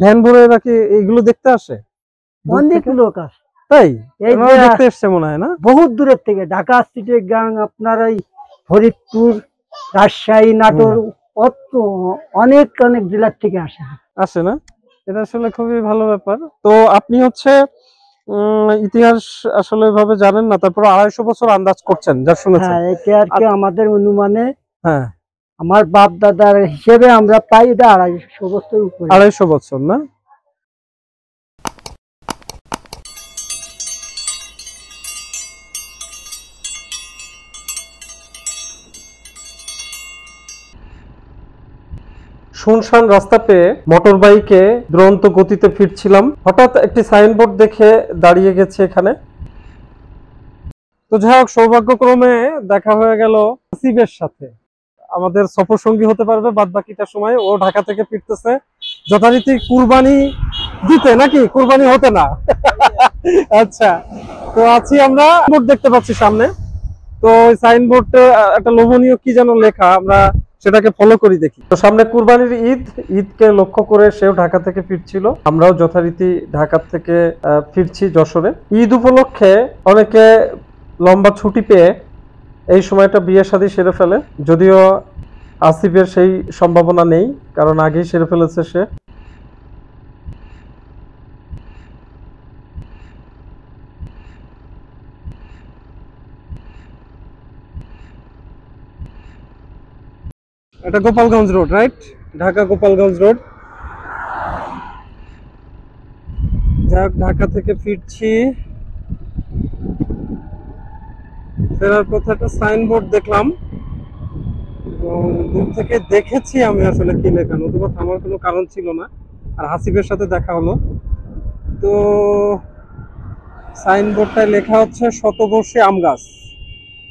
Van ভরে কি এগুলো দেখতে আসে অনেক লোক আসে তাই এই দেখতে আসছে মনে হয় না বহুত দূরের থেকে ঢাকা সিটি গাং আপনার এই ফরিদপুর রাজশাহী নাটোর অত অনেক অনেক জেলার থেকে আসে আসে না এটা আসলে খুবই ভালো ব্যাপার তো আপনি হচ্ছে ইতিহাস আসলে ভাবে জানেন না তারপর আড়াইশো বছর আন্দাজ করছেন যা শুনেছেন হ্যাঁ, আচ্ছা। আমাদের অনুমানে হ্যাঁ আমার বাপ দাদার হিসেবে আমরা পাই এটা আড়াইশো বছর উপরে আড়াইশো বছর না শুনশান রাস্তা পেয়ে মোটর বাইকে দুরন্ত গতিতে ফিরছিলাম হঠাৎ একটি সাইনবোর্ড দেখে দাঁড়িয়ে গেছে এখানে তো যাই হোক সৌভাগ্যক্রমে দেখা হয়ে গেল আসিফের সাথে আমাদের সফর সঙ্গী হতে পারবে বাদ বাকিটার সময় ও ঢাকা থেকে ফিরতেছে যথারীতি কুরবানি দিতে নাকি কুরবানি হতে না আচ্ছা তো আছি আমরা বোর্ড দেখতে পাচ্ছি সামনে তো সাইনবোর্ড একটা লোভনীয় কি যেন লেখা আমরা সেটাকে ফলো করি দেখি তো সামনে কুরবানির ঈদ ঈদকে লক্ষ্য করে সেও ঢাকা থেকে ফিরছিল আমরাও যথারীতি ঢাকা থেকে ফিরছি যশোরে ঈদ উপলক্ষে অনেকে লম্বা ছুটি পেয়ে এই সময়টা বিয়ে সাথে সেরে ফেলে যদিও আসিফের সেই সম্ভাবনা নেই কারণ আগেই সেরে ফেলেছে সে এটা Gopalganj road right Dhaka Gopalganj road যাক ঢাকা থেকে ফিরছি ফেরার পথে একটা সাইনবোর্ড দেখলাম এবং দূর থেকে দেখেছি আমি আসলে কি কেন তো আমার কোনো কারণ ছিল না আর হাসিফের সাথে দেখা হলো তো সাইনবোর্ডটায় লেখা হচ্ছে শতবর্ষী আম গাছ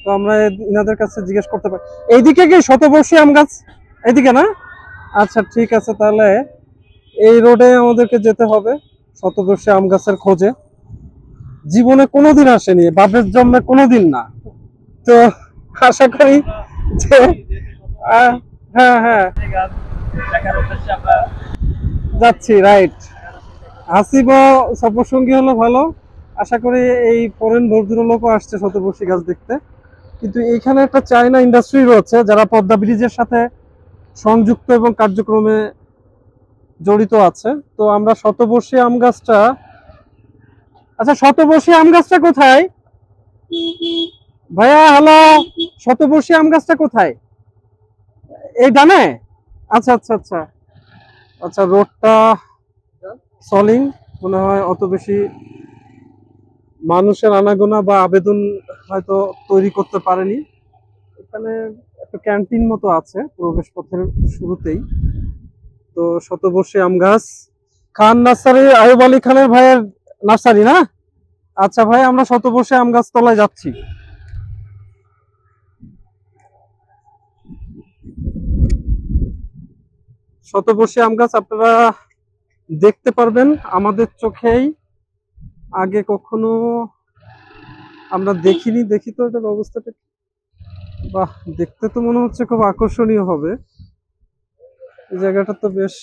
তো আমরা ইনাদের কাছে জিজ্ঞেস করতে পারি এইদিকে কি শতবর্ষী আম গাছ এইদিকে না আচ্ছা ঠিক আছে তাহলে এই রোডে আমাদেরকে যেতে হবে শতবর্ষী আম গাছের খোঁজে জীবনে কোনোদিন আসেনি বাপের জন্মে কোনোদিন না তো আশা করি যে হ্যাঁ হ্যাঁ যাচ্ছি রাইট হাসিব সফর সঙ্গী হলো ভালো আশা করি এই পরেন ভদ্রলোকও আসছে শতবর্ষী গাছ দেখতে কিন্তু এখানে একটা চায়না ইন্ডাস্ট্রি রয়েছে যারা পদ্মা ব্রিজের সাথে সংযুক্ত এবং কার্যক্রমে জড়িত আছে তো আমরা শতবর্ষী আম গাছটা আচ্ছা শতবর্ষী আম গাছটা কোথায় ভাইয়া হ্যালো শতবর্ষী আম গাছটা কোথায় এই ডানে আচ্ছা আচ্ছা আচ্ছা আচ্ছা রোডটা সলিং মনে হয় অত বেশি মানুষের আনাগোনা বা আবেদন হয়তো তৈরি করতে পারেনি এখানে একটা ক্যান্টিন মতো আছে প্রবেশ পথের শুরুতেই তো শতবর্ষী আম গাছ খান নার্সারি আয়ুব আলী খানের ভাইয়ের নার্সারি না আচ্ছা ভাই আমরা শতবর্ষী আম গাছ তলায় যাচ্ছি শতবর্ষী আম গাছ আপনারা দেখতে পারবেন আমাদের চোখেই আগে কখনো আমরা দেখিনি দেখি তো এটার অবস্থাটা বাহ দেখতে তো মনে হচ্ছে খুব আকর্ষণীয় হবে এই জায়গাটা তো বেশ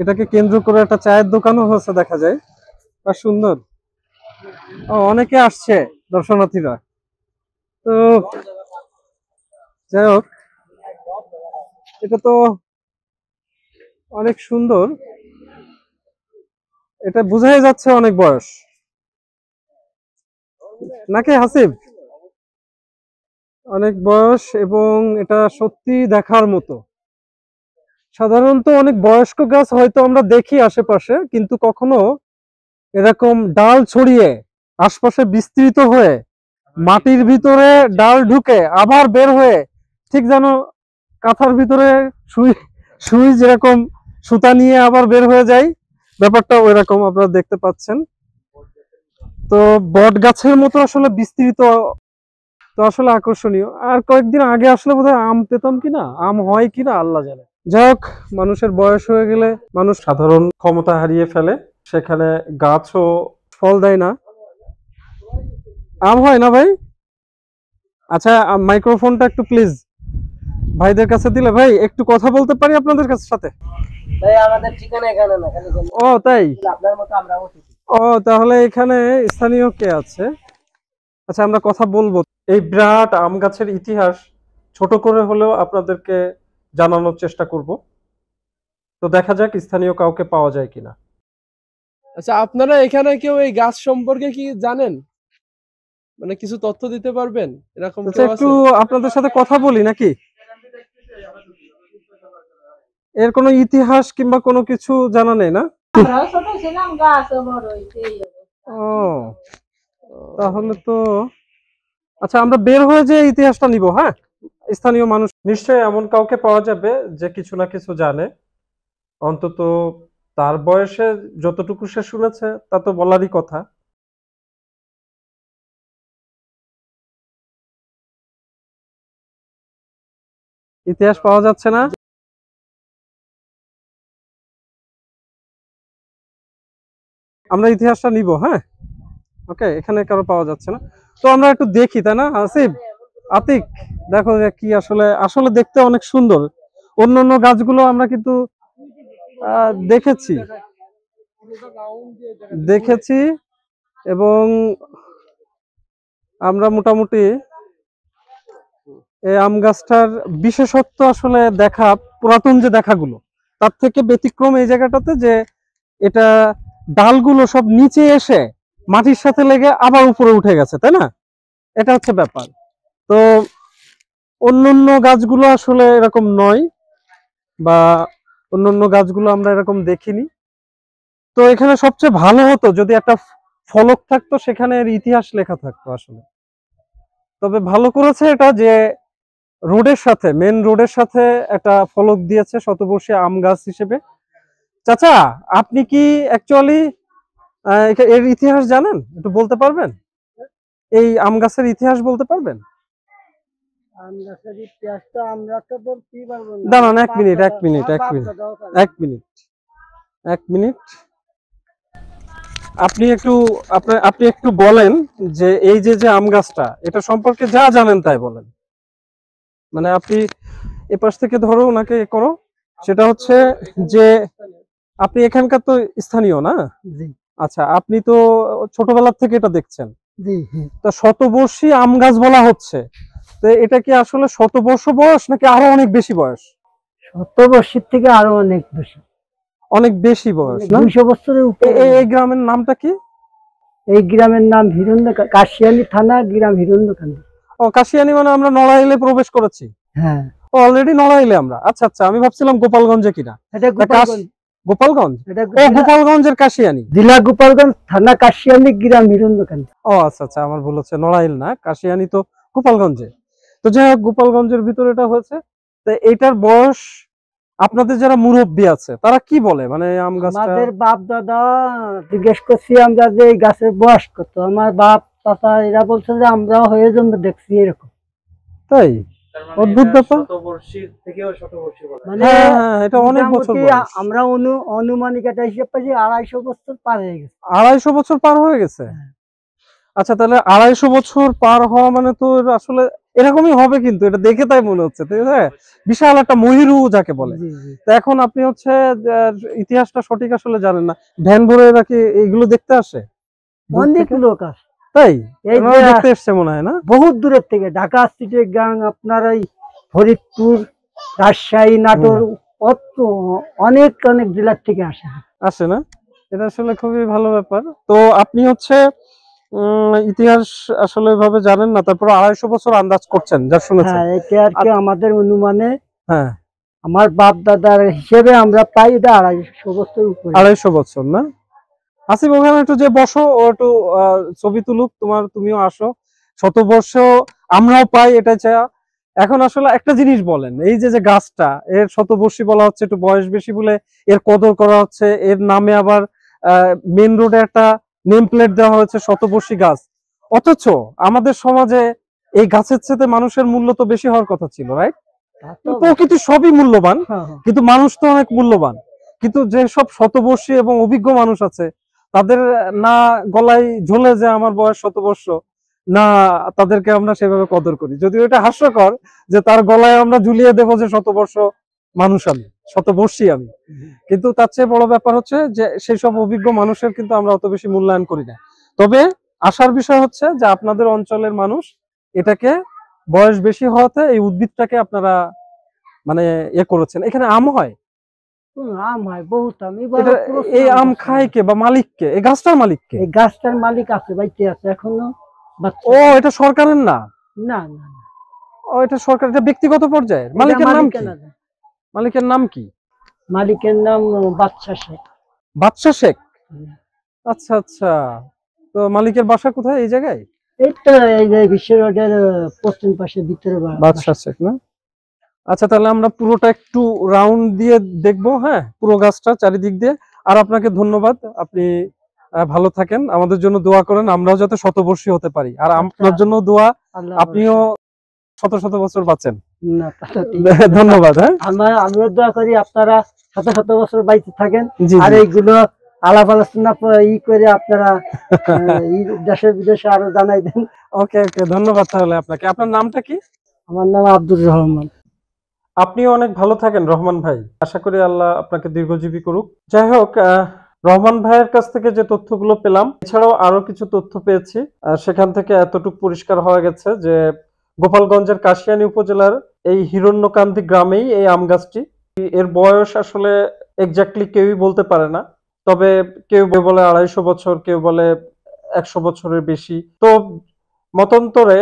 এটাকে কেন্দ্র করে একটা চায়ের দোকানও হচ্ছে দেখা যায় বা সুন্দর অনেকে আসছে দর্শনার্থীরা তো যাই হোক এটা তো অনেক সুন্দর এটা বুঝাই যাচ্ছে অনেক বয়স নাকি হাসিব অনেক বয়স এবং এটা সত্যি দেখার মতো সাধারণত অনেক বয়স্ক গাছ হয়তো আমরা দেখি আশেপাশে কিন্তু কখনো এরকম ডাল ছড়িয়ে আশপাশে বিস্তৃত হয়ে মাটির ভিতরে ডাল ঢুকে আবার বের হয়ে ঠিক যেন কাঁথার ভিতরে শুই শুই যেরকম সুতা নিয়ে আবার বের হয়ে যাই ব্যাপারটা ওই রকম আপনারা দেখতে পাচ্ছেন তো বট গাছের মতো আসলে বিস্তৃত তো আসলে আকর্ষণীয় আর কয়েকদিন আগে আসলে বোধহয় আম পেতাম কিনা আম হয় কিনা আল্লাহ জানে যাই হোক মানুষের বয়স হয়ে গেলে মানুষ সাধারণ ক্ষমতা হারিয়ে ফেলে সেখানে গাছও ফল দেয় না আম হয় না ভাই আচ্ছা মাইক্রোফোনটা একটু প্লিজ ভাইদের কাছে দিলে ভাই একটু কথা বলতে পারি আপনাদের কাছে সাথে ও তাই ও তাহলে এখানে স্থানীয় কে আছে আচ্ছা আমরা কথা বলবো এই বিরাট আম গাছের ইতিহাস ছোট করে হলেও আপনাদেরকে জানানোর চেষ্টা করব তো দেখা যাক স্থানীয় কাউকে পাওয়া যায় কিনা আচ্ছা আপনারা এখানে কেউ এই গাছ সম্পর্কে কি জানেন মানে কিছু তথ্য দিতে পারবেন এরকম আচ্ছা, একটু আপনাদের সাথে কথা বলি নাকি এর কোনো ইতিহাস কিংবা কোনো কিছু জানা নেই না তাহলে তো আচ্ছা আমরা বের হয়ে যে ইতিহাসটা নিব হ্যাঁ স্থানীয় মানুষ নিশ্চয় এমন কাউকে পাওয়া যাবে যে কিছু না কিছু জানে অন্তত তার বয়সে যতটুকু সে শুনেছে তা তো বলারই কথা ইতিহাস পাওয়া যাচ্ছে না আমরা ইতিহাসটা নিব হ্যাঁ ওকে এখানে কারো পাওয়া যাচ্ছে না তো আমরা একটু দেখি তাই না আসিফ আতিক দেখো কি আসলে আসলে দেখতে অনেক সুন্দর অন্য অন্য গাছগুলো আমরা কিন্তু দেখেছি দেখেছি এবং আমরা মোটামুটি এই আম গাছটার বিশেষত্ব আসলে দেখা পুরাতন যে দেখাগুলো তার থেকে ব্যতিক্রম এই জায়গাটাতে যে এটা ডালগুলো সব নিচে এসে মাটির সাথে লেগে আবার উপরে উঠে গেছে তাই না এটা হচ্ছে ব্যাপার তো অন্যান্য গাছগুলো আসলে এরকম নয় বা অন্যান্য গাছগুলো আমরা এরকম দেখিনি তো এখানে সবচেয়ে ভালো হতো যদি একটা ফলক থাকতো সেখানে এর ইতিহাস লেখা থাকতো আসলে তবে ভালো করেছে এটা যে রোডের সাথে মেন রোডের সাথে একটা ফলক দিয়েছে শতবর্ষী আম গাছ হিসেবে চাচা আপনি কি অ্যাকচুয়ালি এর ইতিহাস জানেন একটু বলতে পারবেন এই আম গাছের ইতিহাস বলতে পারবেন দাঁড়ান এক মিনিট এক মিনিট এক মিনিট এক মিনিট এক মিনিট আপনি একটু আপনার আপনি একটু বলেন যে এই যে যে আম গাছটা এটা সম্পর্কে যা জানেন তাই বলেন মানে আপনি এপাশ থেকে ধরো ওনাকে করো সেটা হচ্ছে যে আপনি এখানকার তো স্থানীয় না আচ্ছা আপনি তো ছোটবেলা থেকে এটা দেখছেন তো শতবর্ষী আম গাছ বলা হচ্ছে তো এটা কি আসলে শতবর্ষ বয়স নাকি আরো অনেক বেশি বয়স শতবর্ষের থেকে আরো অনেক বেশি অনেক বেশি বয়স দুইশো বছরের উপরে এই গ্রামের নামটা কি এই গ্রামের নাম হিরণ্য কাশিয়ানি থানা গ্রাম হিরন্দ ও কাশিয়ানি মানে আমরা নড়াইলে প্রবেশ করেছি হ্যাঁ অলরেডি নড়াইলে আমরা আচ্ছা আচ্ছা আমি ভাবছিলাম গোপালগঞ্জে কিনা এটা গোপালগঞ্জ গোপালগঞ্জের কাশিয়ানি জেলা গোপালগঞ্জ থানা কাশিয়ানি গ্রাম ও আচ্ছা আচ্ছা আমার ভুল হচ্ছে নড়াইল না কাশিয়ানি তো গোপালগঞ্জে তো যাই হোক গোপালগঞ্জের ভিতরে এটা হয়েছে এটার বয়স আপনাদের যারা মুরব্বী আছে তারা কি বলে মানে আম আমাদের বাপ দাদা জিজ্ঞেস করছি আমরা যে এই গাছের বয়স করতো আমার বাপ চাচা এরা বলছে যে আমরা হয়ে জন্য দেখছি এরকম তাই মানে, মানে হ্যাঁ, হ্যাঁ, হ্যাঁ, আড়াইশো বছর পার হয়ে গেছে আচ্ছা তাহলে আড়াইশো বছর পার হওয়া মানে তো আসলে এরকমই হবে কিন্তু এটা দেখে তাই মনে হচ্ছে ঠিক আছে বিশাল একটা মহিরু যাকে বলে তো এখন আপনি হচ্ছে ইতিহাসটা সঠিক আসলে জানেন না ভ্যান ভরে নাকি এইগুলো দেখতে আসে অনেক লোক আসে বহুত দূরের থেকে ঢাকা সিটি গাং আপনার এই ফরিদপুর রাজশাহী নাটোর অত অনেক অনেক জেলার থেকে আসে আসে না এটা আসলে খুবই ভালো ব্যাপার তো আপনি হচ্ছে ইতিহাস আসলে ভাবে জানেন না তারপর আড়াইশো বছর আন্দাজ করছেন যা শুনেছেন হ্যাঁ, আচ্ছা। আমাদের অনুমানে হ্যাঁ আমার বাপ দাদার হিসেবে আমরা পাই এটা আড়াইশো বছর আড়াইশো বছর না আসিফ ওখানে একটু যে বসো ও একটু ছবি তুলুক তোমার তুমিও আসো শতবর্ষ আমরাও পাই এটা চা এখন আসলে একটা জিনিস বলেন এই যে যে গাছটা এর শতবর্ষী বলা হচ্ছে একটু বয়স বেশি বলে এর কদর করা হচ্ছে এর নামে আবার মেন রোডে একটা নেম প্লেট দেওয়া হয়েছে শতবর্ষী গাছ অথচ আমাদের সমাজে এই গাছের চেতে মানুষের মূল্য তো বেশি হওয়ার কথা ছিল রাইট প্রকৃতি সবই মূল্যবান হ্যাঁ, হ্যাঁ। কিন্তু মানুষ তো অনেক মূল্যবান কিন্তু যেসব শতবর্ষী এবং অভিজ্ঞ মানুষ আছে তাদের না গলায় ঝোলে যে আমার বয়স শতবর্ষ না তাদেরকে আমরা সেভাবে কদর করি যদিও এটা হাস্যকর যে তার গলায় আমরা ঝুলিয়ে দেবো যে শতবর্ষ মানুষ আমি শতবর্ষী আমি কিন্তু তার চেয়ে বড় ব্যাপার হচ্ছে যে সেই সব অভিজ্ঞ মানুষের কিন্তু আমরা অত বেশি মূল্যায়ন করি না তবে আসার বিষয় হচ্ছে যে আপনাদের অঞ্চলের মানুষ এটাকে বয়স বেশি হওয়াতে এই উদ্ভিদটাকে আপনারা মানে ইয়ে করেছেন এখানে আম হয় আম হয় এই আম বা এই গাছটার এই গাছটার মালিক আছে আছে এটা সরকারের না ও এটা সরকার ব্যক্তিগত পর্যায়ের মালিকের নাম কি মালিকের নাম কি মালিকের নাম বাদশা শেখ বাদশা শেখ আচ্ছা আচ্ছা তো মালিকের বাসা কোথায় এই জায়গায় এইটা এই পশ্চিম পাশে ভিতরে বাদশা শেখ না আচ্ছা তাহলে আমরা পুরোটা একটু রাউন্ড দিয়ে দেখব হ্যাঁ পুরো গাছটা চারিদিক দিয়ে আর আপনাকে ধন্যবাদ আপনি ভালো থাকেন আমাদের জন্য দোয়া করেন আমরাও যাতে শতবর্ষী হতে পারি আর আচ্ছা। আপনার জন্য দোয়া আপনিও শত শত বছর বাঁচেন ধন্যবাদ হ্যাঁ আমরা আমিও দোয়া করি আপনারা শত শত বছর বাইতে থাকেন আর এইগুলো আলাপ আলোচনা ই করে আপনারা দেশে বিদেশে আরো জানাই দেন ওকে ওকে ধন্যবাদ তাহলে আপনাকে আপনার নামটা কি আমার নাম আব্দুর রহমান আপনিও অনেক ভালো থাকেন রহমান ভাই আশা করি আল্লাহ আপনাকে দীর্ঘজীবী করুক যাই হোক রহমান ভাইয়ের কাছ থেকে যে তথ্যগুলো পেলাম এছাড়াও আরো কিছু তথ্য পেয়েছি সেখান থেকে এতটুকু পরিষ্কার হওয়া গেছে যে গোপালগঞ্জের কাশিয়ানি উপজেলার এই হিরণ্যকান্তি গ্রামেই এই আম গাছটি এর বয়স আসলে একজাক্টলি কেউই বলতে পারে না তবে কেউ বলে আড়াইশো বছর কেউ বলে একশো বছরের বেশি তো মতান্তরে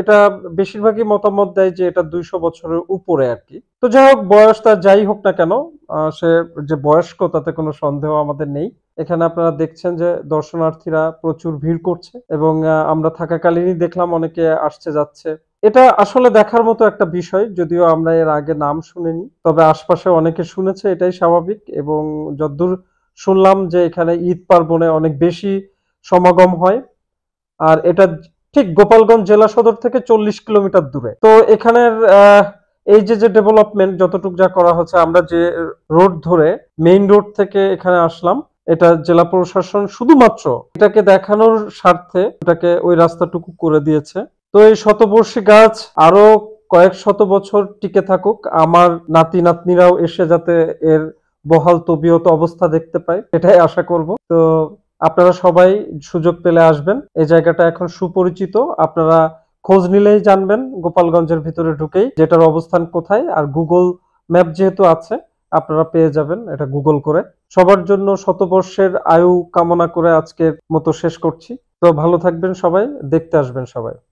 এটা বেশিরভাগই মতামত দেয় যে এটা দুইশো বছরের উপরে আর কি তো যাই হোক বয়স তার যাই হোক না কেন সে যে বয়স্ক তাতে কোনো সন্দেহ আমাদের নেই এখানে আপনারা দেখছেন যে দর্শনার্থীরা প্রচুর ভিড় করছে এবং আমরা থাকাকালীনই দেখলাম অনেকে আসছে যাচ্ছে এটা আসলে দেখার মতো একটা বিষয় যদিও আমরা এর আগে নাম শুনিনি তবে আশপাশে অনেকে শুনেছে এটাই স্বাভাবিক এবং যদ্দূর শুনলাম যে এখানে ঈদ পার্বণে অনেক বেশি সমাগম হয় আর এটা ঠিক গোপালগঞ্জ জেলা সদর থেকে চল্লিশ কিলোমিটার দূরে তো এখানের এই যে যে ডেভেলপমেন্ট যতটুকু যা করা হচ্ছে আমরা যে রোড ধরে মেইন রোড থেকে এখানে আসলাম এটা জেলা প্রশাসন শুধুমাত্র এটাকে দেখানোর স্বার্থে এটাকে ওই রাস্তাটুকু করে দিয়েছে তো এই শতবর্ষী গাছ আরো কয়েক শত বছর টিকে থাকুক আমার নাতি নাতনিরাও এসে যাতে এর বহাল তবিয়ত অবস্থা দেখতে পায় এটাই আশা করব তো আপনারা সবাই সুযোগ পেলে আসবেন এই জায়গাটা এখন সুপরিচিত আপনারা খোঁজ নিলেই জানবেন গোপালগঞ্জের ভিতরে ঢুকেই যেটার অবস্থান কোথায় আর গুগল ম্যাপ যেহেতু আছে আপনারা পেয়ে যাবেন এটা গুগল করে সবার জন্য শতবর্ষের আয়ু কামনা করে আজকের মতো শেষ করছি তো ভালো থাকবেন সবাই দেখতে আসবেন সবাই